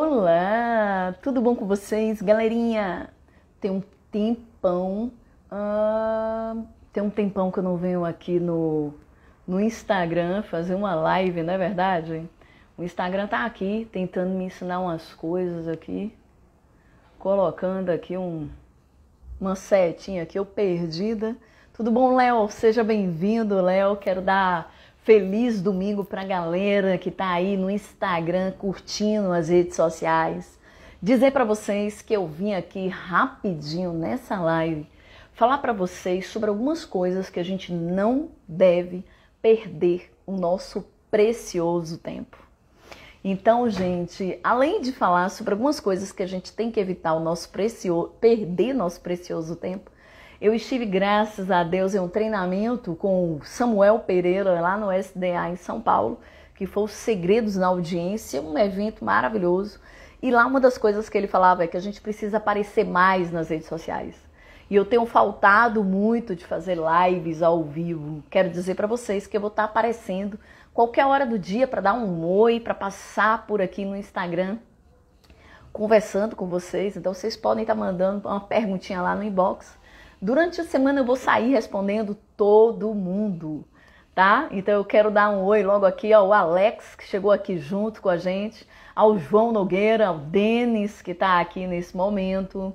Olá, tudo bom com vocês, galerinha? Tem um tempão, uh, tem um tempão que eu não venho aqui no, no Instagram fazer uma live, não é verdade? O Instagram tá aqui tentando me ensinar umas coisas aqui, colocando aqui um, uma setinha aqui, eu perdida. Tudo bom, Léo? Seja bem-vindo, Léo. Quero dar Feliz domingo para a galera que está aí no Instagram curtindo as redes sociais. Dizer para vocês que eu vim aqui rapidinho nessa live falar para vocês sobre algumas coisas que a gente não deve perder o nosso precioso tempo. Então, gente, além de falar sobre algumas coisas que a gente tem que evitar o nosso precioso, perder nosso precioso tempo, eu estive, graças a Deus, em um treinamento com o Samuel Pereira, lá no SDA em São Paulo, que foi os Segredos na Audiência, um evento maravilhoso. E lá uma das coisas que ele falava é que a gente precisa aparecer mais nas redes sociais. E eu tenho faltado muito de fazer lives ao vivo. Quero dizer para vocês que eu vou estar tá aparecendo qualquer hora do dia para dar um oi, para passar por aqui no Instagram conversando com vocês. Então vocês podem estar tá mandando uma perguntinha lá no inbox Durante a semana eu vou sair respondendo todo mundo, tá? Então eu quero dar um oi logo aqui ao Alex, que chegou aqui junto com a gente, ao João Nogueira, ao Denis, que está aqui nesse momento,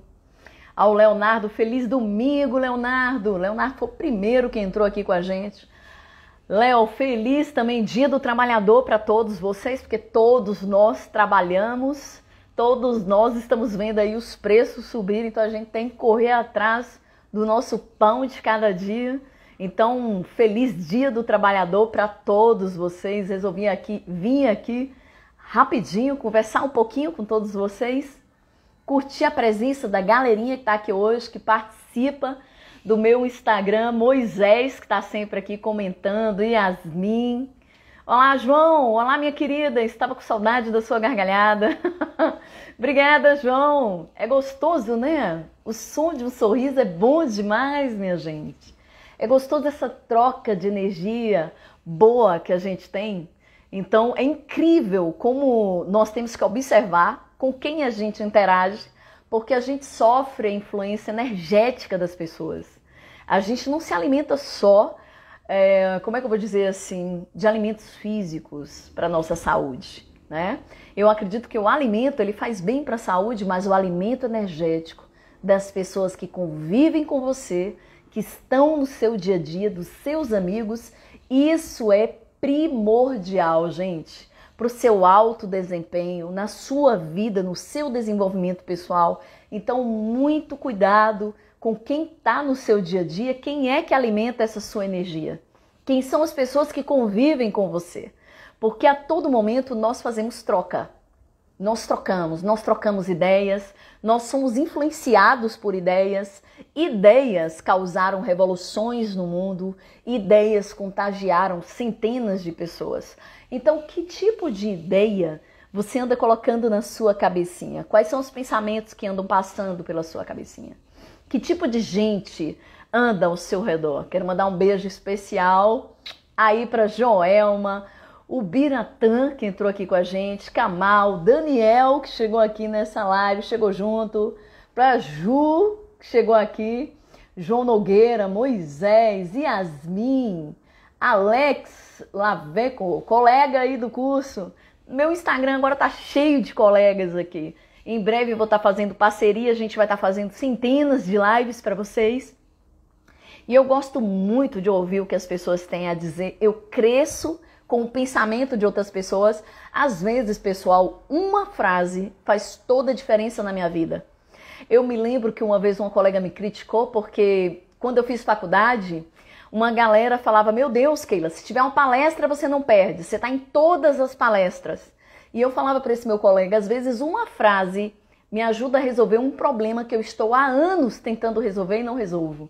ao Leonardo. Feliz domingo, Leonardo! Leonardo foi o primeiro que entrou aqui com a gente. Léo, feliz também Dia do Trabalhador para todos vocês, porque todos nós trabalhamos, todos nós estamos vendo aí os preços subirem, então a gente tem que correr atrás do nosso pão de cada dia. Então, um feliz dia do trabalhador para todos vocês. Resolvi aqui, vim aqui rapidinho conversar um pouquinho com todos vocês, curtir a presença da galerinha que está aqui hoje, que participa do meu Instagram, Moisés, que está sempre aqui comentando, Yasmin, Olá, João! Olá, minha querida! Estava com saudade da sua gargalhada. Obrigada, João! É gostoso, né? O som de um sorriso é bom demais, minha gente. É gostoso essa troca de energia boa que a gente tem. Então, é incrível como nós temos que observar com quem a gente interage, porque a gente sofre a influência energética das pessoas. A gente não se alimenta só é, como é que eu vou dizer assim, de alimentos físicos para nossa saúde, né? Eu acredito que o alimento ele faz bem para a saúde, mas o alimento energético das pessoas que convivem com você, que estão no seu dia a dia, dos seus amigos, isso é primordial, gente, para o seu alto desempenho, na sua vida, no seu desenvolvimento pessoal. Então, muito cuidado com quem está no seu dia a dia, quem é que alimenta essa sua energia? Quem são as pessoas que convivem com você? Porque a todo momento nós fazemos troca. Nós trocamos, nós trocamos ideias, nós somos influenciados por ideias. Ideias causaram revoluções no mundo, ideias contagiaram centenas de pessoas. Então, que tipo de ideia você anda colocando na sua cabecinha? Quais são os pensamentos que andam passando pela sua cabecinha? Que tipo de gente anda ao seu redor? Quero mandar um beijo especial aí para Joelma, o Biratã, que entrou aqui com a gente, Kamal, Daniel, que chegou aqui nessa live, chegou junto, para Ju, que chegou aqui, João Nogueira, Moisés, Yasmin, Alex Laveco, colega aí do curso. Meu Instagram agora tá cheio de colegas aqui. Em breve vou estar tá fazendo parceria, a gente vai estar tá fazendo centenas de lives para vocês. E eu gosto muito de ouvir o que as pessoas têm a dizer. Eu cresço com o pensamento de outras pessoas. Às vezes, pessoal, uma frase faz toda a diferença na minha vida. Eu me lembro que uma vez uma colega me criticou porque quando eu fiz faculdade, uma galera falava: Meu Deus, Keila, se tiver uma palestra você não perde, você está em todas as palestras. E eu falava para esse meu colega, às vezes uma frase me ajuda a resolver um problema que eu estou há anos tentando resolver e não resolvo.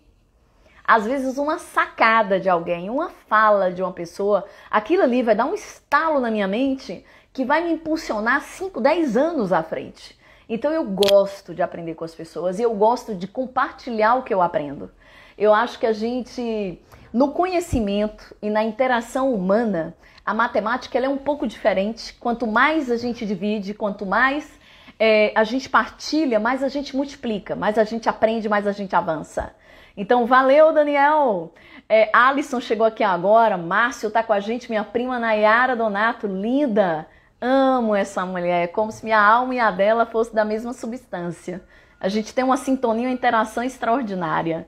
Às vezes uma sacada de alguém, uma fala de uma pessoa, aquilo ali vai dar um estalo na minha mente que vai me impulsionar 5, 10 anos à frente. Então eu gosto de aprender com as pessoas e eu gosto de compartilhar o que eu aprendo. Eu acho que a gente, no conhecimento e na interação humana, a matemática é um pouco diferente. Quanto mais a gente divide, quanto mais é, a gente partilha, mais a gente multiplica, mais a gente aprende, mais a gente avança. Então, valeu, Daniel! É, Alisson chegou aqui agora, Márcio tá com a gente, minha prima Nayara Donato, linda! Amo essa mulher, é como se minha alma e a dela fossem da mesma substância. A gente tem uma sintonia, uma interação extraordinária.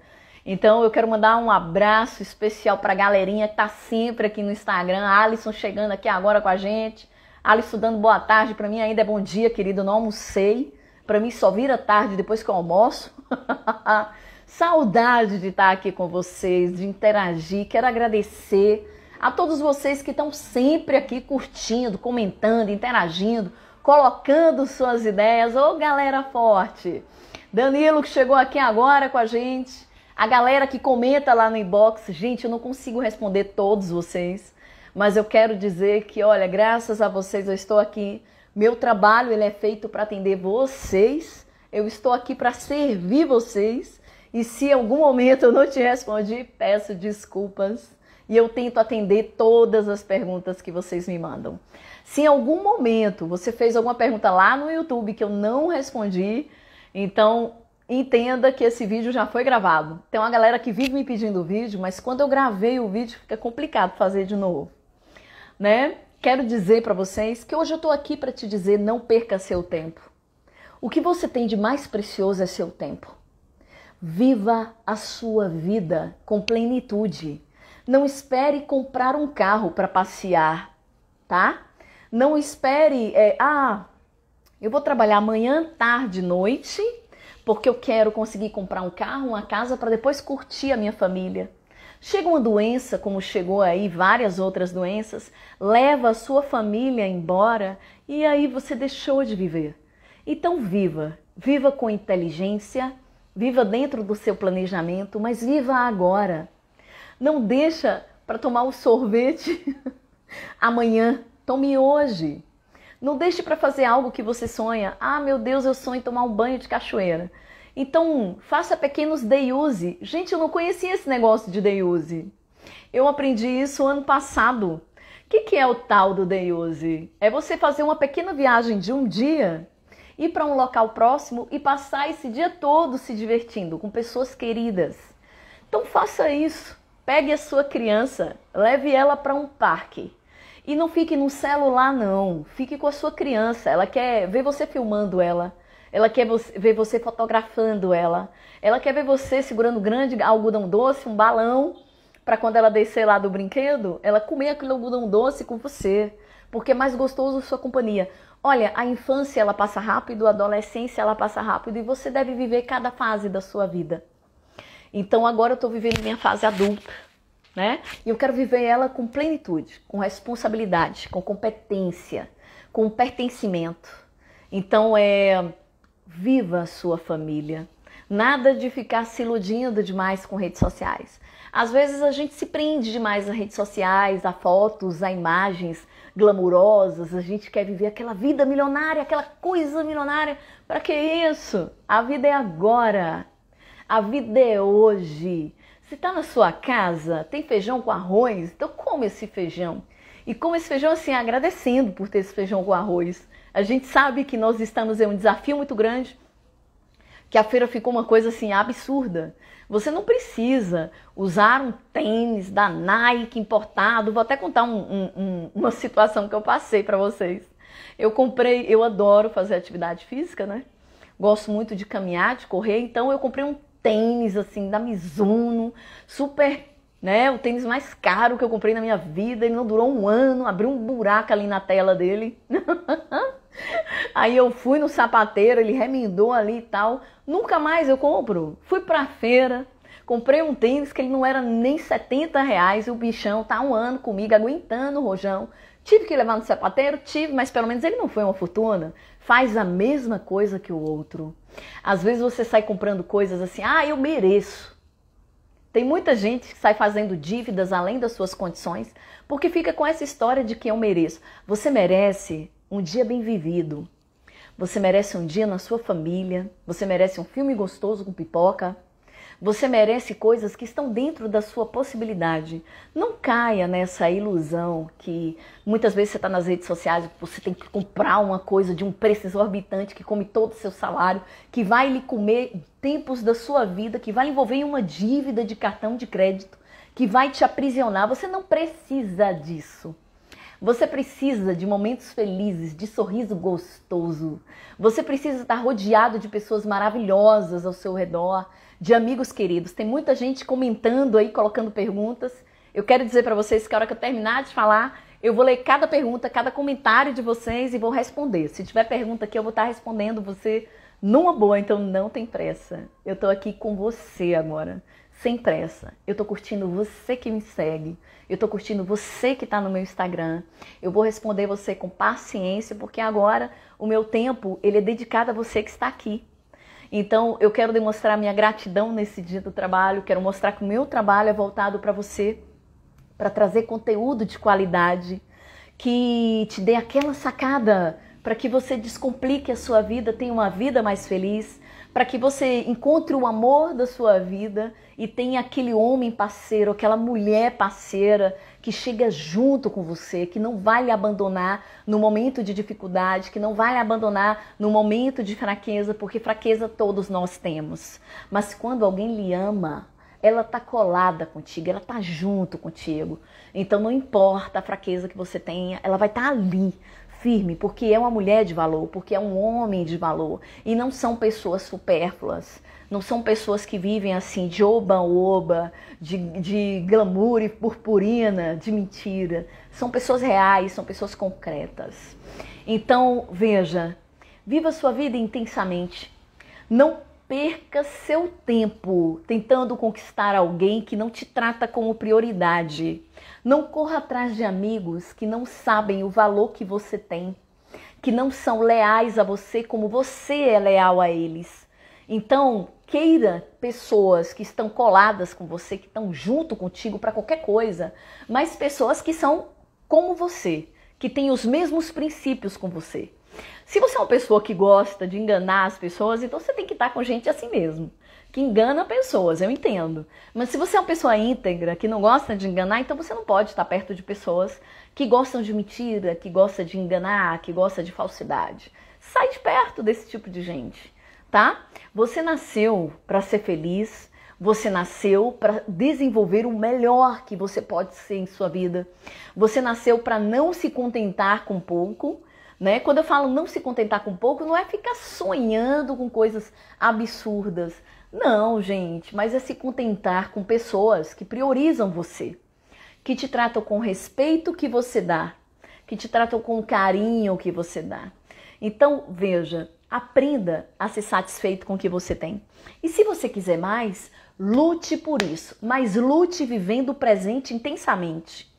Então eu quero mandar um abraço especial para a galerinha que está sempre aqui no Instagram. A Alisson chegando aqui agora com a gente. Alisson dando boa tarde. Para mim ainda é bom dia, querido. Não almocei. Para mim só vira tarde depois que eu almoço. Saudade de estar aqui com vocês, de interagir. Quero agradecer a todos vocês que estão sempre aqui curtindo, comentando, interagindo, colocando suas ideias. Ô, galera forte! Danilo que chegou aqui agora com a gente. A galera que comenta lá no inbox, gente, eu não consigo responder todos vocês, mas eu quero dizer que, olha, graças a vocês eu estou aqui. Meu trabalho ele é feito para atender vocês. Eu estou aqui para servir vocês. E se em algum momento eu não te respondi, peço desculpas. E eu tento atender todas as perguntas que vocês me mandam. Se em algum momento você fez alguma pergunta lá no YouTube que eu não respondi, então entenda que esse vídeo já foi gravado. Tem uma galera que vive me pedindo vídeo, mas quando eu gravei o vídeo fica complicado fazer de novo, né? Quero dizer para vocês que hoje eu estou aqui para te dizer não perca seu tempo. O que você tem de mais precioso é seu tempo. Viva a sua vida com plenitude. Não espere comprar um carro para passear, tá? Não espere, é, ah, eu vou trabalhar amanhã, tarde, noite porque eu quero conseguir comprar um carro, uma casa para depois curtir a minha família. Chega uma doença, como chegou aí várias outras doenças, leva a sua família embora e aí você deixou de viver. Então viva, viva com inteligência, viva dentro do seu planejamento, mas viva agora. Não deixa para tomar o sorvete amanhã, tome hoje. Não deixe para fazer algo que você sonha. Ah, meu Deus, eu sonho tomar um banho de cachoeira. Então, faça pequenos day use. Gente, eu não conhecia esse negócio de day use. Eu aprendi isso ano passado. O que, que, é o tal do day use? É você fazer uma pequena viagem de um dia, ir para um local próximo e passar esse dia todo se divertindo com pessoas queridas. Então, faça isso. Pegue a sua criança, leve ela para um parque e não fique no celular, não. Fique com a sua criança. Ela quer ver você filmando ela. Ela quer ver você fotografando ela. Ela quer ver você segurando um grande algodão doce, um balão, para quando ela descer lá do brinquedo, ela comer aquele algodão doce com você. Porque é mais gostoso sua companhia. Olha, a infância ela passa rápido, a adolescência ela passa rápido e você deve viver cada fase da sua vida. Então agora eu estou vivendo minha fase adulta né? E eu quero viver ela com plenitude, com responsabilidade, com competência, com pertencimento. Então é viva a sua família. Nada de ficar se iludindo demais com redes sociais. Às vezes a gente se prende demais às redes sociais, a fotos, a imagens glamurosas. A gente quer viver aquela vida milionária, aquela coisa milionária. Para que isso? A vida é agora. A vida é hoje. Se está na sua casa, tem feijão com arroz, então come esse feijão. E como esse feijão assim, agradecendo por ter esse feijão com arroz. A gente sabe que nós estamos em um desafio muito grande, que a feira ficou uma coisa assim absurda. Você não precisa usar um tênis da Nike importado. Vou até contar um, um, uma situação que eu passei para vocês. Eu comprei, eu adoro fazer atividade física, né? Gosto muito de caminhar, de correr, então eu comprei um tênis assim da Mizuno, super, né, o tênis mais caro que eu comprei na minha vida, ele não durou um ano, abriu um buraco ali na tela dele. Aí eu fui no sapateiro, ele remendou ali e tal. Nunca mais eu compro. Fui pra feira, comprei um tênis que ele não era nem 70 reais e o bichão tá um ano comigo, aguentando o rojão. Tive que levar no sapateiro? Tive, mas pelo menos ele não foi uma fortuna faz a mesma coisa que o outro. Às vezes você sai comprando coisas assim, ah, eu mereço. Tem muita gente que sai fazendo dívidas além das suas condições, porque fica com essa história de que eu mereço. Você merece um dia bem vivido. Você merece um dia na sua família, você merece um filme gostoso com pipoca, você merece coisas que estão dentro da sua possibilidade. Não caia nessa ilusão que muitas vezes você está nas redes sociais, você tem que comprar uma coisa de um preço exorbitante que come todo o seu salário, que vai lhe comer tempos da sua vida, que vai envolver uma dívida de cartão de crédito, que vai te aprisionar. Você não precisa disso. Você precisa de momentos felizes, de sorriso gostoso. Você precisa estar rodeado de pessoas maravilhosas ao seu redor de amigos queridos. Tem muita gente comentando aí, colocando perguntas. Eu quero dizer para vocês que a hora que eu terminar de falar, eu vou ler cada pergunta, cada comentário de vocês e vou responder. Se tiver pergunta aqui, eu vou estar respondendo você numa boa, então não tem pressa. Eu tô aqui com você agora, sem pressa. Eu tô curtindo você que me segue. Eu tô curtindo você que tá no meu Instagram. Eu vou responder você com paciência, porque agora o meu tempo, ele é dedicado a você que está aqui. Então, eu quero demonstrar minha gratidão nesse dia do trabalho, quero mostrar que o meu trabalho é voltado para você, para trazer conteúdo de qualidade, que te dê aquela sacada para que você descomplique a sua vida, tenha uma vida mais feliz, para que você encontre o amor da sua vida e tenha aquele homem parceiro, aquela mulher parceira que chega junto com você, que não vai lhe abandonar no momento de dificuldade, que não vai lhe abandonar no momento de fraqueza, porque fraqueza todos nós temos. Mas quando alguém lhe ama, ela está colada contigo, ela está junto contigo. Então não importa a fraqueza que você tenha, ela vai estar tá ali, firme, porque é uma mulher de valor, porque é um homem de valor e não são pessoas supérfluas. Não são pessoas que vivem assim de oba-oba, de, de glamour e purpurina, de mentira. São pessoas reais, são pessoas concretas. Então, veja, viva sua vida intensamente. Não perca seu tempo tentando conquistar alguém que não te trata como prioridade. Não corra atrás de amigos que não sabem o valor que você tem, que não são leais a você como você é leal a eles. Então, queira pessoas que estão coladas com você, que estão junto contigo para qualquer coisa, mas pessoas que são como você, que têm os mesmos princípios com você. Se você é uma pessoa que gosta de enganar as pessoas, então você tem que estar com gente assim mesmo, que engana pessoas, eu entendo. Mas se você é uma pessoa íntegra, que não gosta de enganar, então você não pode estar perto de pessoas que gostam de mentira, que gosta de enganar, que gosta de falsidade. Sai de perto desse tipo de gente tá? Você nasceu para ser feliz, você nasceu para desenvolver o melhor que você pode ser em sua vida. Você nasceu para não se contentar com pouco, né? Quando eu falo não se contentar com pouco, não é ficar sonhando com coisas absurdas. Não, gente, mas é se contentar com pessoas que priorizam você, que te tratam com o respeito que você dá, que te tratam com o carinho que você dá. Então, veja, Aprenda a ser satisfeito com o que você tem. E se você quiser mais, lute por isso, mas lute vivendo o presente intensamente.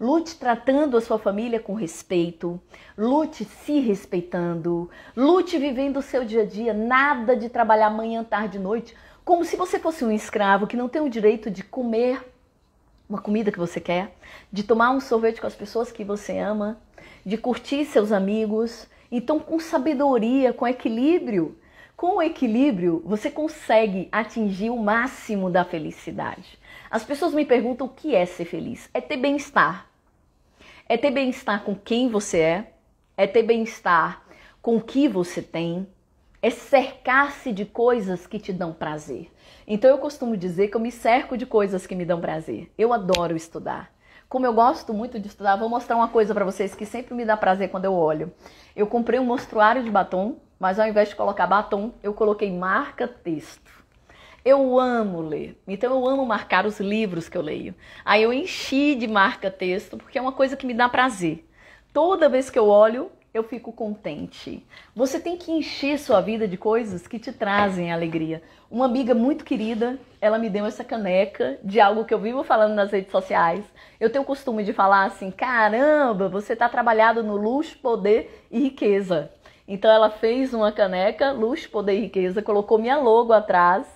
Lute tratando a sua família com respeito, lute se respeitando, lute vivendo o seu dia a dia, nada de trabalhar manhã, tarde e noite, como se você fosse um escravo que não tem o direito de comer uma comida que você quer, de tomar um sorvete com as pessoas que você ama, de curtir seus amigos, então, com sabedoria, com equilíbrio, com o equilíbrio, você consegue atingir o máximo da felicidade. As pessoas me perguntam o que é ser feliz. É ter bem-estar. É ter bem-estar com quem você é, é ter bem-estar com o que você tem, é cercar-se de coisas que te dão prazer. Então eu costumo dizer que eu me cerco de coisas que me dão prazer. Eu adoro estudar. Como eu gosto muito de estudar, vou mostrar uma coisa para vocês que sempre me dá prazer quando eu olho. Eu comprei um mostruário de batom, mas ao invés de colocar batom, eu coloquei marca-texto. Eu amo ler, então eu amo marcar os livros que eu leio. Aí eu enchi de marca-texto, porque é uma coisa que me dá prazer. Toda vez que eu olho, eu fico contente. Você tem que encher sua vida de coisas que te trazem alegria. Uma amiga muito querida, ela me deu essa caneca de algo que eu vivo falando nas redes sociais. Eu tenho o costume de falar assim: caramba, você está trabalhado no luxo, poder e riqueza. Então ela fez uma caneca, luxo, poder e riqueza, colocou minha logo atrás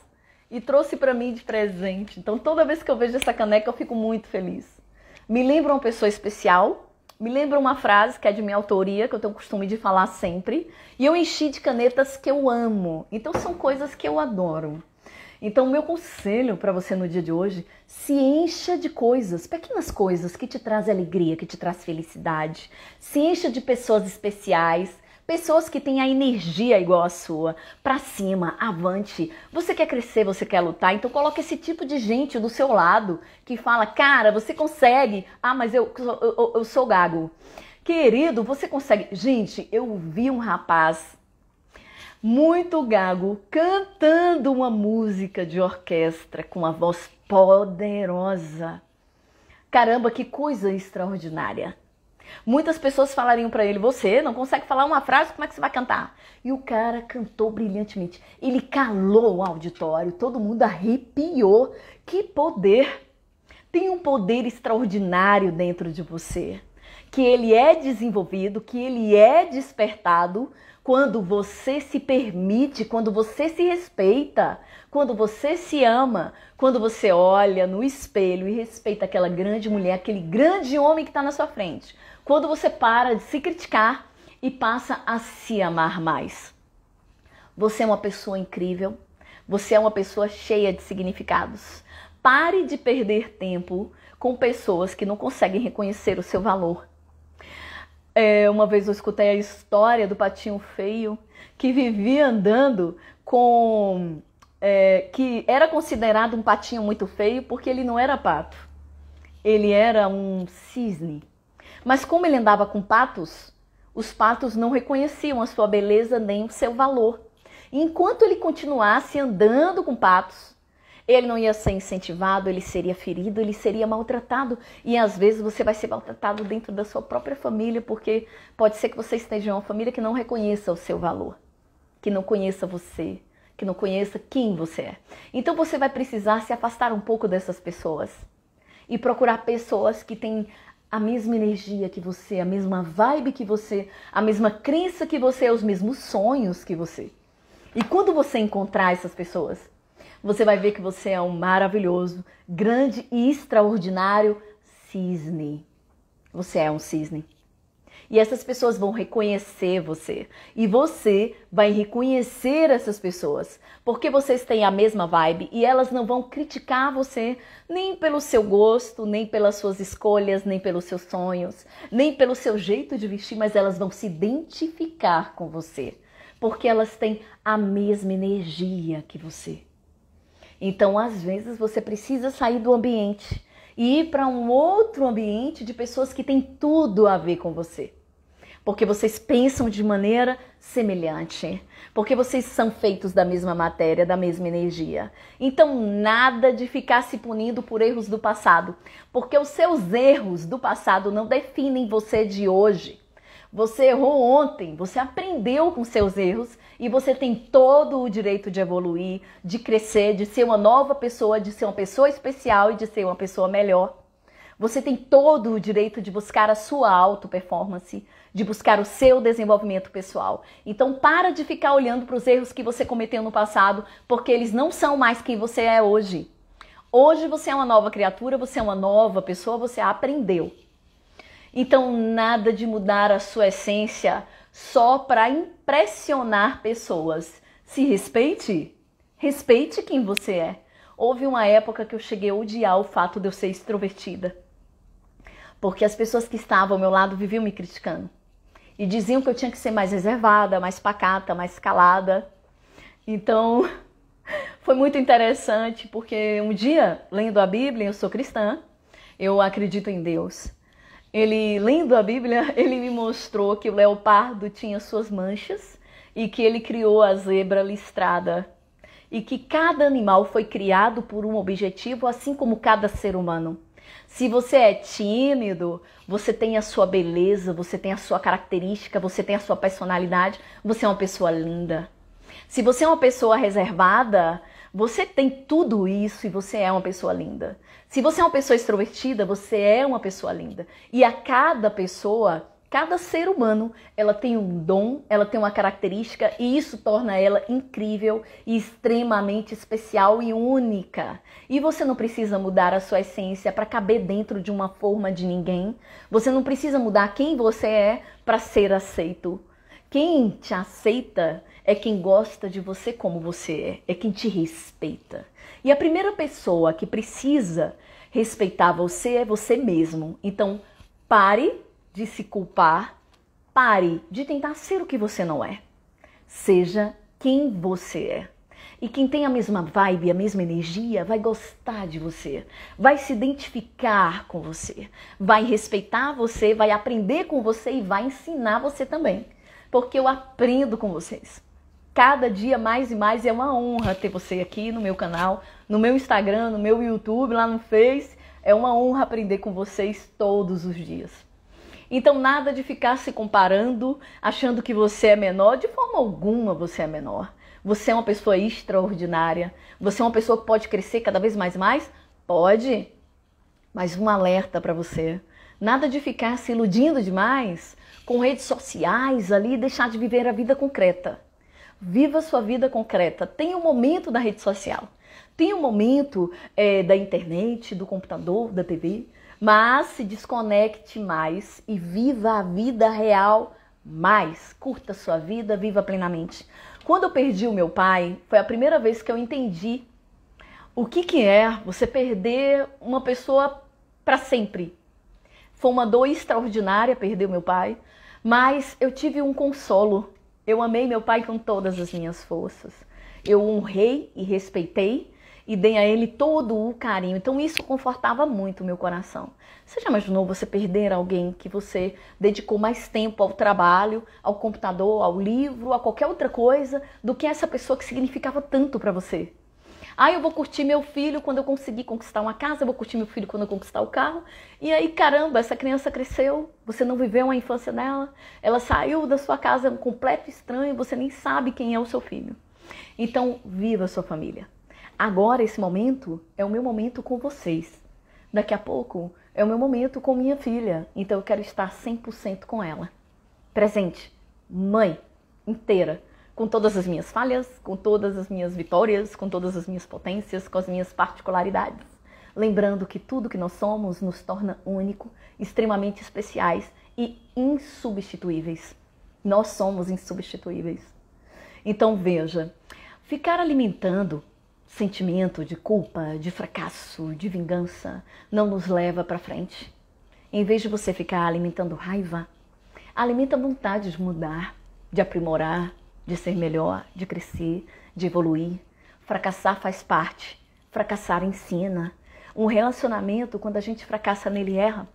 e trouxe para mim de presente. Então toda vez que eu vejo essa caneca, eu fico muito feliz. Me lembra uma pessoa especial me lembra uma frase que é de minha autoria, que eu tenho o costume de falar sempre, e eu enchi de canetas que eu amo. Então são coisas que eu adoro. Então, meu conselho para você no dia de hoje, se encha de coisas, pequenas coisas que te trazem alegria, que te trazem felicidade. Se encha de pessoas especiais, pessoas que têm a energia igual à sua, para cima, avante. Você quer crescer, você quer lutar, então coloque esse tipo de gente do seu lado que fala: "Cara, você consegue". Ah, mas eu eu, eu sou gago. Querido, você consegue. Gente, eu vi um rapaz muito gago cantando uma música de orquestra com uma voz poderosa. Caramba, que coisa extraordinária! Muitas pessoas falariam para ele: Você não consegue falar uma frase, como é que você vai cantar? E o cara cantou brilhantemente. Ele calou o auditório, todo mundo arrepiou. Que poder! Tem um poder extraordinário dentro de você, que ele é desenvolvido, que ele é despertado quando você se permite, quando você se respeita, quando você se ama, quando você olha no espelho e respeita aquela grande mulher, aquele grande homem que está na sua frente quando você para de se criticar e passa a se amar mais. Você é uma pessoa incrível, você é uma pessoa cheia de significados. Pare de perder tempo com pessoas que não conseguem reconhecer o seu valor. É, uma vez eu escutei a história do patinho feio que vivia andando com. É, que era considerado um patinho muito feio porque ele não era pato, ele era um cisne. Mas como ele andava com patos, os patos não reconheciam a sua beleza nem o seu valor. E enquanto ele continuasse andando com patos, ele não ia ser incentivado, ele seria ferido, ele seria maltratado. E às vezes você vai ser maltratado dentro da sua própria família, porque pode ser que você esteja em uma família que não reconheça o seu valor, que não conheça você, que não conheça quem você é. Então você vai precisar se afastar um pouco dessas pessoas e procurar pessoas que têm a mesma energia que você, a mesma vibe que você, a mesma crença que você, os mesmos sonhos que você. E quando você encontrar essas pessoas, você vai ver que você é um maravilhoso, grande e extraordinário cisne. Você é um cisne. E essas pessoas vão reconhecer você. E você vai reconhecer essas pessoas. Porque vocês têm a mesma vibe e elas não vão criticar você nem pelo seu gosto, nem pelas suas escolhas, nem pelos seus sonhos, nem pelo seu jeito de vestir, mas elas vão se identificar com você. Porque elas têm a mesma energia que você. Então, às vezes, você precisa sair do ambiente e ir para um outro ambiente de pessoas que têm tudo a ver com você porque vocês pensam de maneira semelhante, porque vocês são feitos da mesma matéria, da mesma energia. Então, nada de ficar se punindo por erros do passado, porque os seus erros do passado não definem você de hoje. Você errou ontem, você aprendeu com seus erros e você tem todo o direito de evoluir, de crescer, de ser uma nova pessoa, de ser uma pessoa especial e de ser uma pessoa melhor. Você tem todo o direito de buscar a sua auto performance de buscar o seu desenvolvimento pessoal. Então, para de ficar olhando para os erros que você cometeu no passado, porque eles não são mais quem você é hoje. Hoje você é uma nova criatura, você é uma nova pessoa, você aprendeu. Então, nada de mudar a sua essência só para impressionar pessoas. Se respeite. Respeite quem você é. Houve uma época que eu cheguei a odiar o fato de eu ser extrovertida. Porque as pessoas que estavam ao meu lado viviam me criticando. E diziam que eu tinha que ser mais reservada, mais pacata, mais calada. Então, foi muito interessante, porque um dia, lendo a Bíblia, eu sou cristã, eu acredito em Deus. Ele, lendo a Bíblia, ele me mostrou que o leopardo tinha suas manchas e que ele criou a zebra listrada. E que cada animal foi criado por um objetivo, assim como cada ser humano. Se você é tímido, você tem a sua beleza, você tem a sua característica, você tem a sua personalidade, você é uma pessoa linda. Se você é uma pessoa reservada, você tem tudo isso e você é uma pessoa linda. Se você é uma pessoa extrovertida, você é uma pessoa linda. E a cada pessoa Cada ser humano, ela tem um dom, ela tem uma característica e isso torna ela incrível e extremamente especial e única. E você não precisa mudar a sua essência para caber dentro de uma forma de ninguém. Você não precisa mudar quem você é para ser aceito. Quem te aceita é quem gosta de você como você é, é quem te respeita. E a primeira pessoa que precisa respeitar você é você mesmo. Então, pare de se culpar, pare de tentar ser o que você não é. Seja quem você é. E quem tem a mesma vibe, a mesma energia, vai gostar de você, vai se identificar com você, vai respeitar você, vai aprender com você e vai ensinar você também. Porque eu aprendo com vocês. Cada dia mais e mais é uma honra ter você aqui no meu canal, no meu Instagram, no meu YouTube, lá no Face. É uma honra aprender com vocês todos os dias. Então, nada de ficar se comparando, achando que você é menor. De forma alguma você é menor. Você é uma pessoa extraordinária. Você é uma pessoa que pode crescer cada vez mais, mais? Pode. Mas um alerta para você. Nada de ficar se iludindo demais com redes sociais ali e deixar de viver a vida concreta. Viva sua vida concreta. Tenha um momento da rede social. Tenha um momento é, da internet, do computador, da TV. Mas se desconecte mais e viva a vida real mais. Curta sua vida, viva plenamente. Quando eu perdi o meu pai, foi a primeira vez que eu entendi o que, que é você perder uma pessoa para sempre. Foi uma dor extraordinária perder o meu pai, mas eu tive um consolo. Eu amei meu pai com todas as minhas forças. Eu honrei e respeitei e dei a ele todo o carinho. Então isso confortava muito o meu coração. Você já imaginou você perder alguém que você dedicou mais tempo ao trabalho, ao computador, ao livro, a qualquer outra coisa do que essa pessoa que significava tanto para você? Ah, eu vou curtir meu filho quando eu conseguir conquistar uma casa, eu vou curtir meu filho quando eu conquistar o carro. E aí, caramba, essa criança cresceu, você não viveu a infância dela, ela saiu da sua casa é um completo estranho, você nem sabe quem é o seu filho. Então, viva a sua família. Agora, esse momento é o meu momento com vocês. Daqui a pouco é o meu momento com minha filha, então eu quero estar 100% com ela. Presente, mãe inteira, com todas as minhas falhas, com todas as minhas vitórias, com todas as minhas potências, com as minhas particularidades. Lembrando que tudo que nós somos nos torna único, extremamente especiais e insubstituíveis. Nós somos insubstituíveis. Então veja, ficar alimentando sentimento de culpa, de fracasso, de vingança não nos leva para frente. Em vez de você ficar alimentando raiva, alimenta vontade de mudar, de aprimorar, de ser melhor, de crescer, de evoluir. Fracassar faz parte, fracassar ensina. Um relacionamento, quando a gente fracassa nele erra,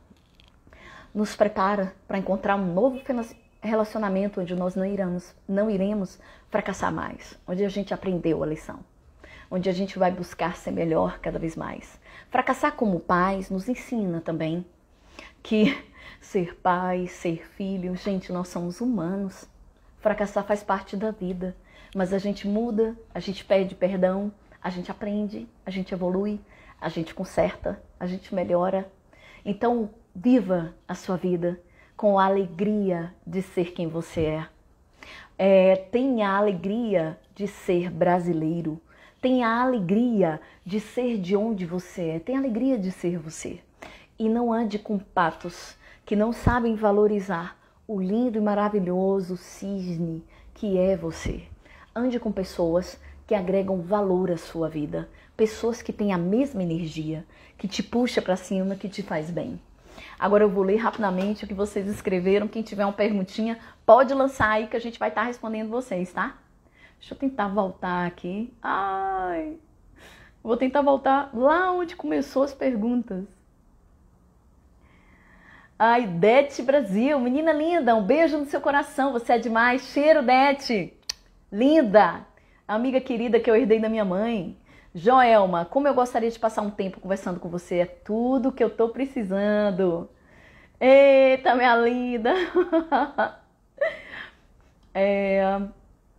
nos prepara para encontrar um novo relacionamento onde nós não iremos, não iremos fracassar mais, onde a gente aprendeu a lição onde a gente vai buscar ser melhor cada vez mais. Fracassar como pais nos ensina também que ser pai, ser filho, gente, nós somos humanos. Fracassar faz parte da vida, mas a gente muda, a gente pede perdão, a gente aprende, a gente evolui, a gente conserta, a gente melhora. Então, viva a sua vida com a alegria de ser quem você é. é tenha a alegria de ser brasileiro. Tenha a alegria de ser de onde você é, tenha a alegria de ser você. E não ande com patos que não sabem valorizar o lindo e maravilhoso cisne que é você. Ande com pessoas que agregam valor à sua vida, pessoas que têm a mesma energia, que te puxa para cima, que te faz bem. Agora eu vou ler rapidamente o que vocês escreveram. Quem tiver uma perguntinha, pode lançar aí que a gente vai estar tá respondendo vocês, tá? Deixa eu tentar voltar aqui. Ai! Vou tentar voltar lá onde começou as perguntas. Ai, Dete Brasil, menina linda, um beijo no seu coração, você é demais. Cheiro, Dete! Linda! Amiga querida que eu herdei da minha mãe. Joelma, como eu gostaria de passar um tempo conversando com você, é tudo que eu tô precisando. Eita, minha linda! é,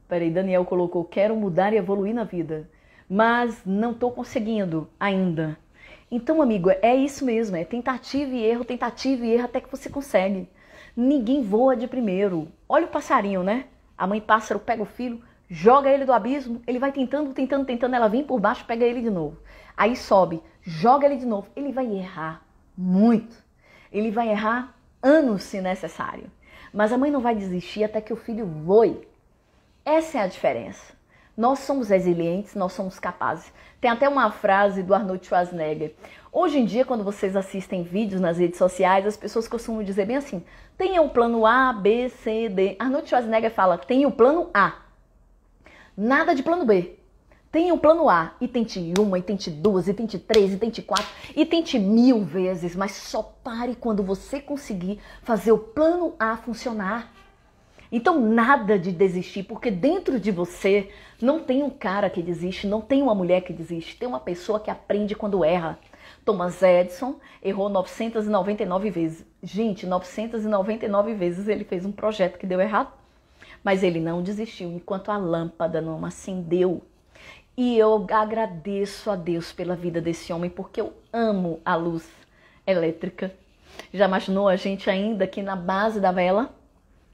Peraí, Daniel colocou: quero mudar e evoluir na vida, mas não estou conseguindo ainda. Então, amigo, é isso mesmo: é tentativa e erro, tentativa e erro até que você consegue. Ninguém voa de primeiro. Olha o passarinho, né? A mãe pássaro pega o filho, joga ele do abismo, ele vai tentando, tentando, tentando, ela vem por baixo, pega ele de novo. Aí sobe, joga ele de novo. Ele vai errar muito. Ele vai errar anos se necessário. Mas a mãe não vai desistir até que o filho voe. Essa é a diferença. Nós somos resilientes, nós somos capazes. Tem até uma frase do Arnold Schwarzenegger. Hoje em dia, quando vocês assistem vídeos nas redes sociais, as pessoas costumam dizer bem assim: tenha um plano A, B, C, D. Arnold Schwarzenegger fala: tenha o um plano A. Nada de plano B. Tenha o um plano A e tente uma, e tente duas, e tente três, e tente quatro, e tente mil vezes, mas só pare quando você conseguir fazer o plano A funcionar. Então, nada de desistir, porque dentro de você não tem um cara que desiste, não tem uma mulher que desiste, tem uma pessoa que aprende quando erra. Thomas Edison errou 999 vezes. Gente, 999 vezes ele fez um projeto que deu errado, mas ele não desistiu enquanto a lâmpada não acendeu. E eu agradeço a Deus pela vida desse homem, porque eu amo a luz elétrica. Já imaginou a gente ainda aqui na base da vela?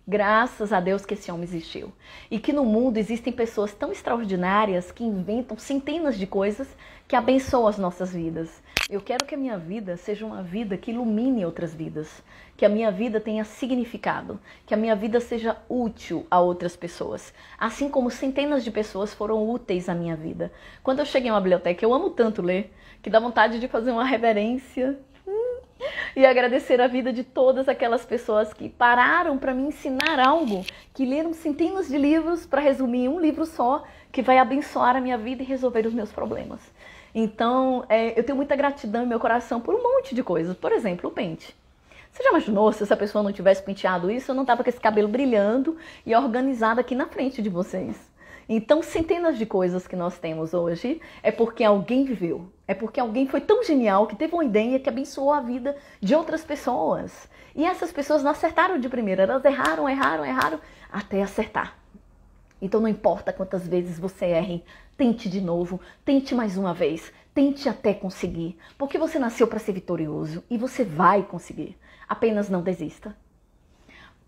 Graças a Deus que esse homem existiu. E que no mundo existem pessoas tão extraordinárias que inventam centenas de coisas que abençoam as nossas vidas. Eu quero que a minha vida seja uma vida que ilumine outras vidas, que a minha vida tenha significado, que a minha vida seja útil a outras pessoas, assim como centenas de pessoas foram úteis à minha vida. Quando eu cheguei em uma biblioteca, eu amo tanto ler que dá vontade de fazer uma reverência e agradecer a vida de todas aquelas pessoas que pararam para me ensinar algo, que leram centenas de livros para resumir um livro só, que vai abençoar a minha vida e resolver os meus problemas. Então, é, eu tenho muita gratidão em meu coração por um monte de coisas. Por exemplo, o pente. Você já imaginou se essa pessoa não tivesse penteado isso? Eu não tava com esse cabelo brilhando e organizado aqui na frente de vocês. Então, centenas de coisas que nós temos hoje é porque alguém viveu, é porque alguém foi tão genial que teve uma ideia que abençoou a vida de outras pessoas. E essas pessoas não acertaram de primeira, elas erraram, erraram, erraram até acertar. Então, não importa quantas vezes você erre, tente de novo, tente mais uma vez, tente até conseguir, porque você nasceu para ser vitorioso e você vai conseguir. Apenas não desista.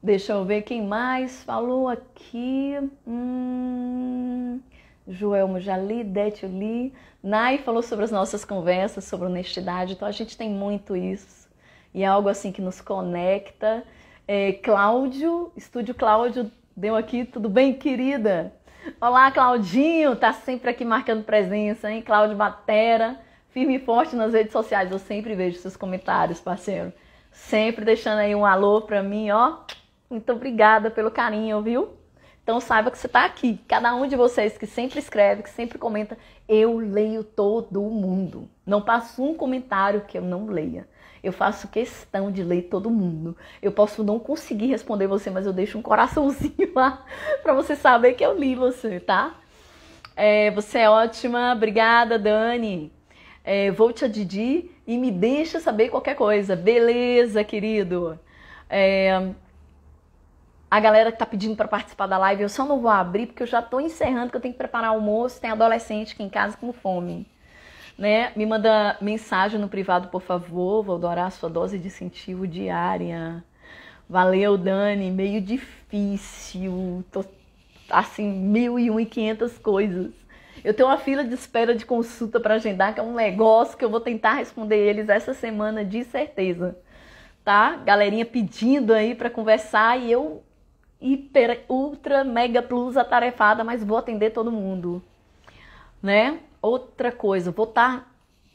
Deixa eu ver quem mais falou aqui. Hum, Joelmo já li, Détio li. Nai falou sobre as nossas conversas, sobre honestidade. Então a gente tem muito isso. E é algo assim que nos conecta. É, Cláudio, estúdio Cláudio, deu aqui. Tudo bem, querida? Olá, Claudinho. Tá sempre aqui marcando presença, hein? Cláudio Batera. Firme e forte nas redes sociais. Eu sempre vejo seus comentários, parceiro. Sempre deixando aí um alô pra mim, ó muito obrigada pelo carinho, viu? Então saiba que você está aqui. Cada um de vocês que sempre escreve, que sempre comenta, eu leio todo mundo. Não passo um comentário que eu não leia. Eu faço questão de ler todo mundo. Eu posso não conseguir responder você, mas eu deixo um coraçãozinho lá para você saber que eu li você, tá? É, você é ótima, obrigada, Dani. É, vou te adidir e me deixa saber qualquer coisa. Beleza, querido. É, a galera que tá pedindo para participar da live, eu só não vou abrir porque eu já tô encerrando que eu tenho que preparar almoço, tem adolescente aqui em casa com fome. Né? Me manda mensagem no privado, por favor, vou adorar a sua dose de incentivo diária. Valeu, Dani, meio difícil. Tô assim, mil e um e quinhentas coisas. Eu tenho uma fila de espera de consulta para agendar, que é um negócio que eu vou tentar responder eles essa semana de certeza. Tá? Galerinha pedindo aí para conversar e eu hiper, ultra, mega plus atarefada, mas vou atender todo mundo, né? Outra coisa, vou estar tá,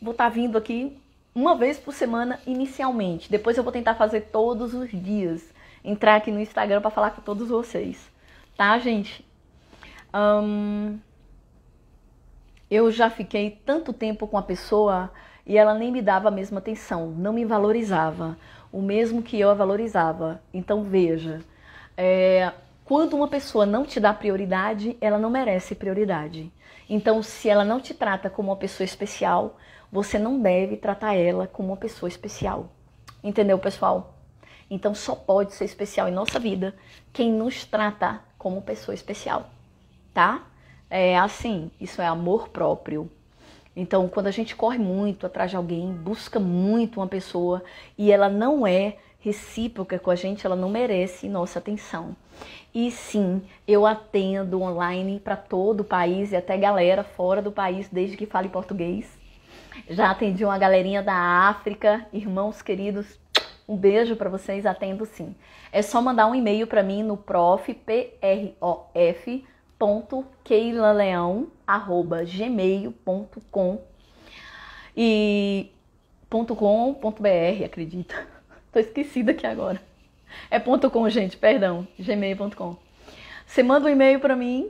vou tá vindo aqui uma vez por semana inicialmente. Depois eu vou tentar fazer todos os dias. Entrar aqui no Instagram para falar com todos vocês, tá, gente? eu já fiquei tanto tempo com a pessoa e ela nem me dava a mesma atenção, não me valorizava, o mesmo que eu a valorizava. Então veja, é, quando uma pessoa não te dá prioridade, ela não merece prioridade. Então, se ela não te trata como uma pessoa especial, você não deve tratar ela como uma pessoa especial. Entendeu, pessoal? Então, só pode ser especial em nossa vida quem nos trata como pessoa especial, tá? É assim, isso é amor próprio. Então, quando a gente corre muito atrás de alguém, busca muito uma pessoa e ela não é recíproca com a gente, ela não merece nossa atenção. E sim, eu atendo online para todo o país e até galera fora do país, desde que fale português. Já atendi uma galerinha da África, irmãos queridos, um beijo para vocês, atendo sim. É só mandar um e-mail para mim no prof, p r o f ponto keilaleão, arroba gmail.com e ponto br acredita. Tô esquecida aqui agora. É ponto .com, gente, perdão, gmail.com. Você manda um e-mail para mim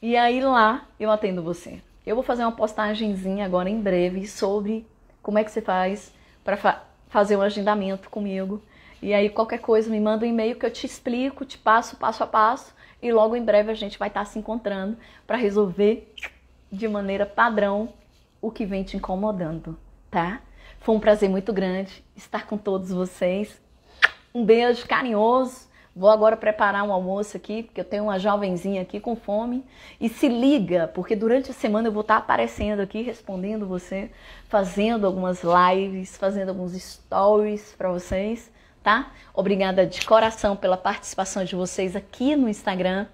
e aí lá eu atendo você. Eu vou fazer uma postagemzinha agora em breve sobre como é que você faz para fa fazer um agendamento comigo. E aí qualquer coisa me manda um e-mail que eu te explico, te passo passo a passo e logo em breve a gente vai estar tá se encontrando para resolver de maneira padrão o que vem te incomodando, tá? Foi um prazer muito grande estar com todos vocês. Um beijo carinhoso. Vou agora preparar um almoço aqui, porque eu tenho uma jovenzinha aqui com fome. E se liga, porque durante a semana eu vou estar aparecendo aqui, respondendo você, fazendo algumas lives, fazendo alguns stories para vocês, tá? Obrigada de coração pela participação de vocês aqui no Instagram.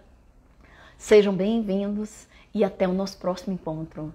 Sejam bem-vindos e até o nosso próximo encontro.